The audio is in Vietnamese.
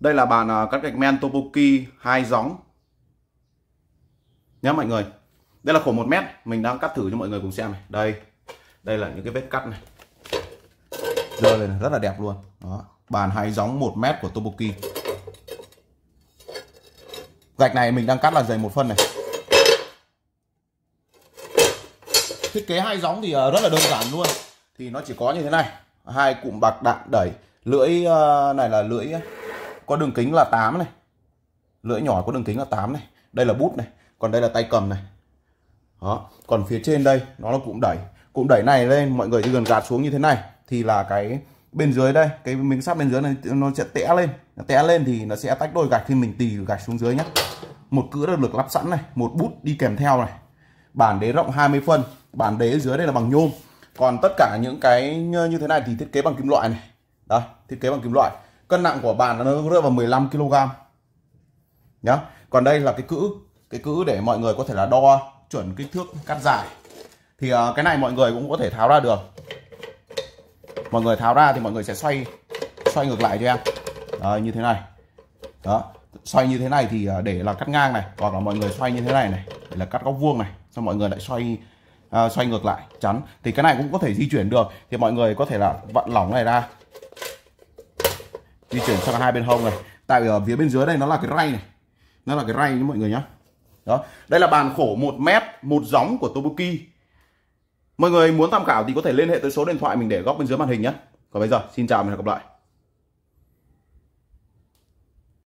Đây là bàn ờ, cắt gạch men Topoki hai gióng nhá mọi người. Đây là khổ 1 mét, mình đang cắt thử cho mọi người cùng xem này. Đây. Đây là những cái vết cắt này. Giờ này rất là đẹp luôn. Đó, bàn hai gióng 1 mét của Topoki. Gạch này mình đang cắt là dày một phân này. Thiết kế hai gióng thì ờ, rất là đơn giản luôn. Thì nó chỉ có như thế này, hai cụm bạc đạn đẩy, lưỡi ờ, này là lưỡi có đường kính là 8 này lưỡi nhỏ có đường kính là 8 này đây là bút này còn đây là tay cầm này đó còn phía trên đây nó là cụm đẩy cụm đẩy này lên mọi người chỉ cần gạt xuống như thế này thì là cái bên dưới đây cái miếng sắt bên dưới này nó sẽ tẽ lên nó tẽ lên thì nó sẽ tách đôi gạch khi mình tì gạch xuống dưới nhé một cữ đã được lắp sẵn này một bút đi kèm theo này bản đế rộng 20 phân bản đế dưới đây là bằng nhôm còn tất cả những cái như thế này thì thiết kế bằng kim loại này đó thiết kế bằng kim loại cân nặng của bạn nó rơi vào 15 kg nhá còn đây là cái cữ cái cữ để mọi người có thể là đo chuẩn kích thước cắt dài thì uh, cái này mọi người cũng có thể tháo ra được mọi người tháo ra thì mọi người sẽ xoay xoay ngược lại cho em à, như thế này đó xoay như thế này thì à, để là cắt ngang này hoặc là mọi người xoay như thế này này để là cắt góc vuông này xong mọi người lại xoay uh, xoay ngược lại chắn thì cái này cũng có thể di chuyển được thì mọi người có thể là vặn lỏng này ra di chuyển sang hai bên hông này tại vì ờ, ở phía bên dưới đây nó là cái ray này nó là cái ray nhé mọi người nhé đó đây là bàn khổ 1 mét một gióng của Tobuki mọi người muốn tham khảo thì có thể liên hệ tới số điện thoại mình để góc bên dưới màn hình nhé còn bây giờ xin chào và hẹn gặp lại